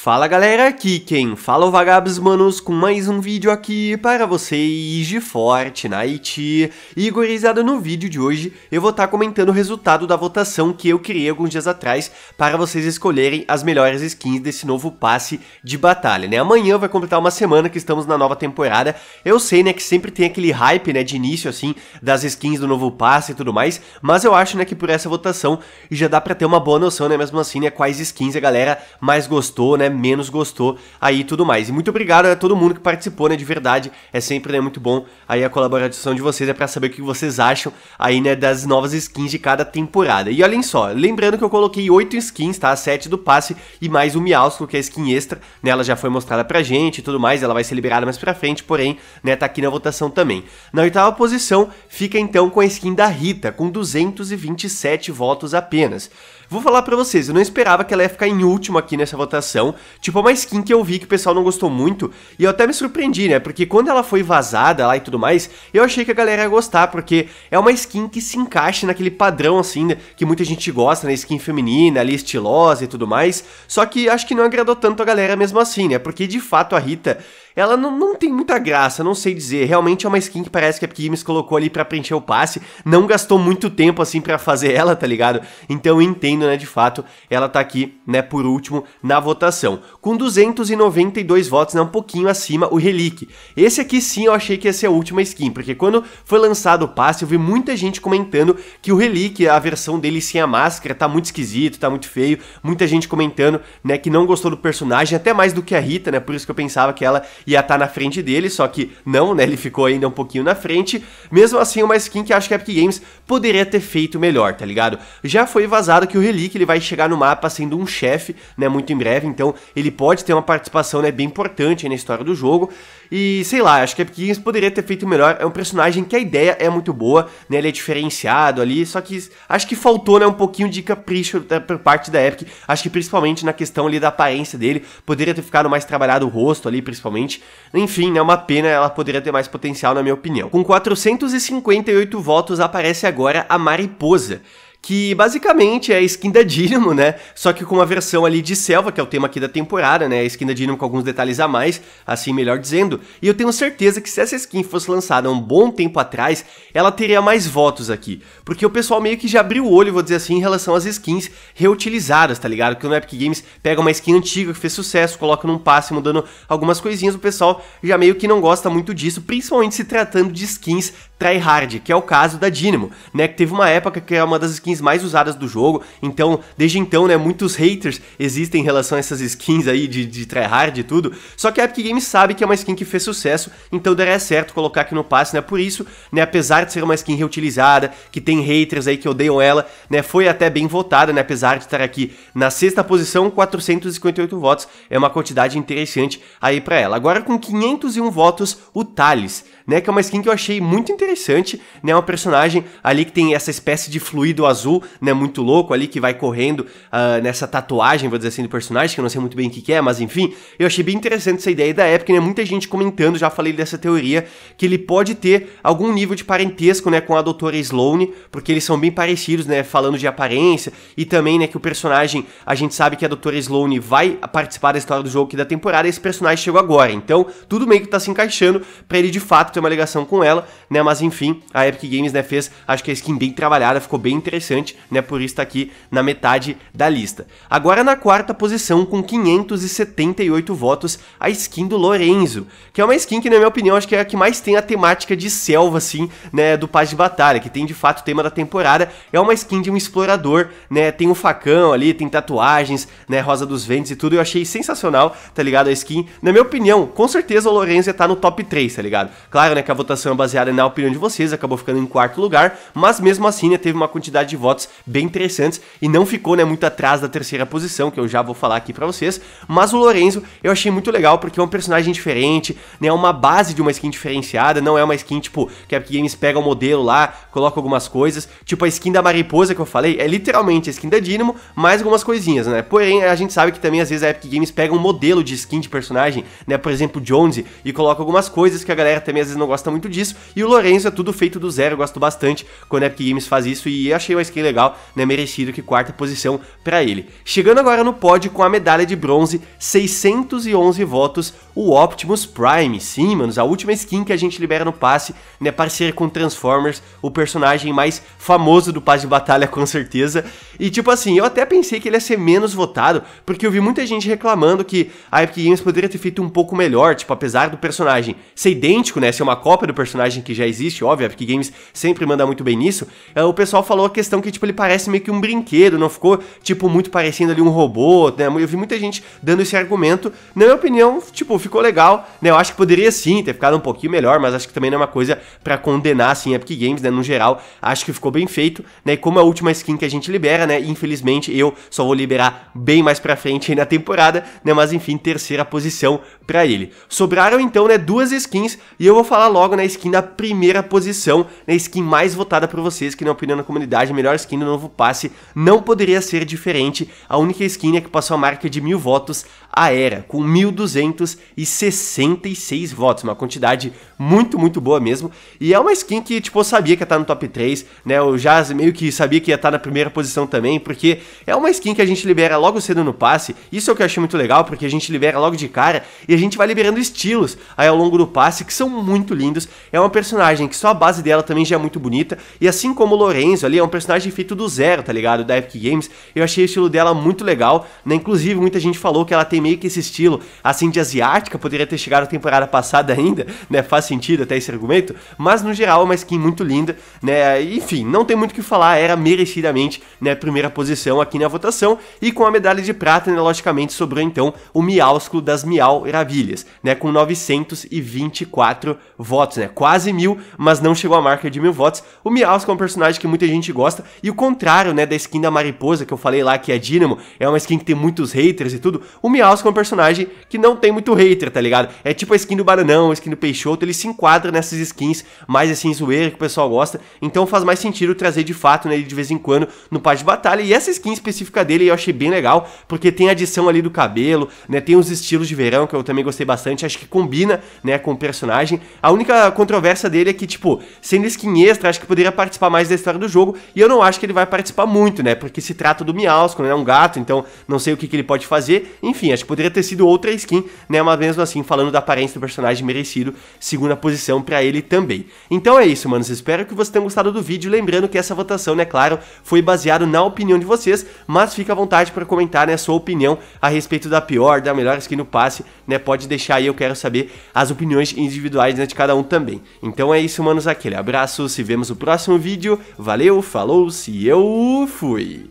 Fala galera, aqui quem fala é o Vagabos Manos com mais um vídeo aqui para vocês de Fortnite. E gurizada, no vídeo de hoje eu vou estar tá comentando o resultado da votação que eu criei alguns dias atrás para vocês escolherem as melhores skins desse novo passe de batalha, né? Amanhã vai completar uma semana que estamos na nova temporada. Eu sei, né, que sempre tem aquele hype, né, de início assim, das skins do novo passe e tudo mais, mas eu acho, né, que por essa votação já dá para ter uma boa noção, né, mesmo assim, né, quais skins a galera mais gostou, né? É menos gostou aí tudo mais. E muito obrigado a todo mundo que participou, né, de verdade. É sempre né, muito bom aí a colaboração de vocês, é para saber o que vocês acham aí, né, das novas skins de cada temporada. E olhem só, lembrando que eu coloquei 8 skins, tá? 7 do passe e mais o Miauslo, que é a skin extra, né, ela já foi mostrada pra gente e tudo mais, ela vai ser liberada mais pra frente, porém, né, tá aqui na votação também. Na oitava posição fica então com a skin da Rita, com 227 votos apenas. Vou falar para vocês, eu não esperava que ela ia ficar em último aqui nessa votação. Tipo, é uma skin que eu vi que o pessoal não gostou muito. E eu até me surpreendi, né? Porque quando ela foi vazada lá e tudo mais, eu achei que a galera ia gostar, porque é uma skin que se encaixa naquele padrão, assim, né, que muita gente gosta, né? Skin feminina, ali estilosa e tudo mais. Só que acho que não agradou tanto a galera mesmo assim, né? Porque de fato a Rita ela não, não tem muita graça, não sei dizer. Realmente é uma skin que parece que a Epic colocou ali para preencher o passe, não gastou muito tempo assim para fazer ela, tá ligado? Então eu entendo, né, de fato, ela tá aqui, né, por último na votação. Com 292 votos, né, um pouquinho acima o Relic. Esse aqui sim eu achei que ia ser a última skin, porque quando foi lançado o passe, eu vi muita gente comentando que o Relic, a versão dele sem a máscara, tá muito esquisito, tá muito feio. Muita gente comentando, né, que não gostou do personagem, até mais do que a Rita, né? Por isso que eu pensava que ela ia estar tá na frente dele, só que não, né? Ele ficou ainda um pouquinho na frente. Mesmo assim, uma skin que acho que a Epic Games poderia ter feito melhor, tá ligado? Já foi vazado que o Relic ele vai chegar no mapa sendo um chefe, né? Muito em breve, então ele pode ter uma participação, né? Bem importante na história do jogo. E sei lá, acho que a Epic Games poderia ter feito melhor. É um personagem que a ideia é muito boa, né? Ele é diferenciado ali, só que acho que faltou, né? Um pouquinho de capricho por parte da Epic. Acho que principalmente na questão ali da aparência dele, poderia ter ficado mais trabalhado o rosto ali, principalmente. Enfim, é uma pena, ela poderia ter mais potencial, na minha opinião. Com 458 votos, aparece agora a Mariposa que basicamente é a skin da Dynamo, né? Só que com uma versão ali de selva, que é o tema aqui da temporada, né? A skin da Dynamo com alguns detalhes a mais, assim melhor dizendo. E eu tenho certeza que se essa skin fosse lançada um bom tempo atrás, ela teria mais votos aqui. Porque o pessoal meio que já abriu o olho, vou dizer assim, em relação às skins reutilizadas, tá ligado? Que no Epic Games pega uma skin antiga que fez sucesso, coloca num passe mudando algumas coisinhas, o pessoal já meio que não gosta muito disso, principalmente se tratando de skins tryhard, que é o caso da Dynamo, né, que teve uma época que é uma das skins mais usadas do jogo, então, desde então, né, muitos haters existem em relação a essas skins aí de, de tryhard e tudo, só que a Epic Games sabe que é uma skin que fez sucesso, então daria certo colocar aqui no passe, né, por isso, né, apesar de ser uma skin reutilizada, que tem haters aí que odeiam ela, né, foi até bem votada, né, apesar de estar aqui na sexta posição, 458 votos, é uma quantidade interessante aí para ela. Agora com 501 votos, o Thales, né, que é uma skin que eu achei muito interessante, interessante, né? Uma personagem ali que tem essa espécie de fluido azul, né? Muito louco ali, que vai correndo uh, nessa tatuagem, vou dizer assim, do personagem, que eu não sei muito bem o que, que é, mas enfim. Eu achei bem interessante essa ideia da época, né? Muita gente comentando, já falei dessa teoria, que ele pode ter algum nível de parentesco, né? Com a doutora Sloane, porque eles são bem parecidos, né? Falando de aparência e também, né? Que o personagem, a gente sabe que a doutora Sloane vai participar da história do jogo aqui da temporada e esse personagem chegou agora. Então, tudo meio que tá se encaixando para ele de fato ter uma ligação com ela, né? Mas mas enfim, a Epic Games né, fez, acho que a skin bem trabalhada, ficou bem interessante, né? Por isso tá aqui na metade da lista. Agora na quarta posição, com 578 votos, a skin do Lorenzo, que é uma skin que, na minha opinião, acho que é a que mais tem a temática de selva, assim, né? Do Paz de Batalha, que tem de fato o tema da temporada. É uma skin de um explorador, né? Tem um facão ali, tem tatuagens, né? Rosa dos Ventos e tudo. Eu achei sensacional, tá ligado? A skin. Na minha opinião, com certeza o Lorenzo ia estar tá no top 3, tá ligado? Claro, né? Que a votação é baseada na opinião opinião de vocês, acabou ficando em quarto lugar, mas mesmo assim né, teve uma quantidade de votos bem interessantes e não ficou né, muito atrás da terceira posição, que eu já vou falar aqui para vocês. Mas o Lorenzo eu achei muito legal porque é um personagem diferente, né, é uma base de uma skin diferenciada, não é uma skin tipo que a Epic Games pega o um modelo lá, coloca algumas coisas, tipo a skin da mariposa que eu falei, é literalmente a skin da Dynamo, mais algumas coisinhas, né? Porém, a gente sabe que também às vezes a Epic Games pega um modelo de skin de personagem, né, por exemplo, Jones e coloca algumas coisas que a galera também às vezes não gosta muito disso, e o Lorenzo é tudo feito do zero. Eu gosto bastante quando a Epic Games faz isso e achei uma skin legal, né? Merecido que quarta posição para ele. Chegando agora no pódio com a medalha de bronze, 611 votos, o Optimus Prime. Sim, manos, a última skin que a gente libera no passe, né? Parceria com Transformers, o personagem mais famoso do passe de batalha, com certeza. E tipo assim, eu até pensei que ele ia ser menos votado, porque eu vi muita gente reclamando que a Epic Games poderia ter feito um pouco melhor, tipo, apesar do personagem ser idêntico, né? Ser uma cópia do personagem que já existe existe, óbvio, a Epic Games sempre manda muito bem nisso, eh, o pessoal falou a questão que, tipo, ele parece meio que um brinquedo, não ficou, tipo, muito parecendo ali um robô, né? Eu vi muita gente dando esse argumento. Na minha opinião, tipo, ficou legal, né? Eu acho que poderia sim ter ficado um pouquinho melhor, mas acho que também não é uma coisa para condenar, assim, a Epic Games, né? No geral, acho que ficou bem feito, né? E como é a última skin que a gente libera, né? Infelizmente, eu só vou liberar bem mais pra frente aí na temporada, né? Mas enfim, terceira posição para ele. Sobraram então, né, duas skins e eu vou falar logo na né? skin da primeira primeira posição na skin mais votada por vocês, que na opinião da comunidade, a melhor skin do novo passe, não poderia ser diferente. A única skin é que passou a marca de mil votos, a Era, com 1.266 votos, uma quantidade muito, muito boa mesmo. E é uma skin que, tipo, eu sabia que ia estar tá no top 3, né? Eu já meio que sabia que ia estar tá na primeira posição também, porque é uma skin que a gente libera logo cedo no passe. Isso é o que eu achei muito legal, porque a gente libera logo de cara e a gente vai liberando estilos aí ao longo do passe, que são muito lindos. É uma personagem que só a base dela também já é muito bonita. E assim como o Lorenzo ali, é um personagem feito do zero, tá ligado? Da Epic Games. Eu achei o estilo dela muito legal, né? Inclusive, muita gente falou que ela tem meio que esse estilo, assim, de asiática, poderia ter chegado a temporada passada ainda, né? Faz sentido até esse argumento, mas no geral é uma skin muito linda, né? Enfim, não tem muito o que falar, era merecidamente, né, primeira posição aqui na votação, e com a medalha de prata, né, logicamente sobrou então o miaúsculo das miau maravilhas, né, com 924 votos, né? Quase mil, mas não chegou à marca de mil votos. O miaúsculo é um personagem que muita gente gosta, e o contrário, né, da skin da mariposa que eu falei lá que é Dynamo, é uma skin que tem muitos haters e tudo. O miaúsculo House é um personagem que não tem muito hater, tá ligado? É tipo a skin do Bananão, a skin do Peixoto, ele se enquadra nessas skins mais assim zoeira que o pessoal gosta, então faz mais sentido trazer de fato né, ele de vez em quando no par de batalha. E essa skin específica dele eu achei bem legal, porque tem a adição ali do cabelo, né, tem os estilos de verão que eu também gostei bastante, acho que combina, né, com o personagem. A única controvérsia dele é que, tipo, sendo skin extra, acho que poderia participar mais da história do jogo, e eu não acho que ele vai participar muito, né, porque se trata do miausco quando né, é um gato, então não sei o que, que ele pode fazer. Enfim, Poderia ter sido outra skin, né? Mas mesmo assim, falando da aparência do personagem merecido, segunda posição para ele também. Então é isso, manos. Espero que vocês tenham gostado do vídeo. Lembrando que essa votação, né, claro, foi baseado na opinião de vocês, mas fica à vontade para comentar, né, a sua opinião a respeito da pior, da melhor skin no passe, né? Pode deixar aí, eu quero saber as opiniões individuais né, de cada um também. Então é isso, manos. Aquele abraço, se vemos no próximo vídeo. Valeu, falou, se eu fui!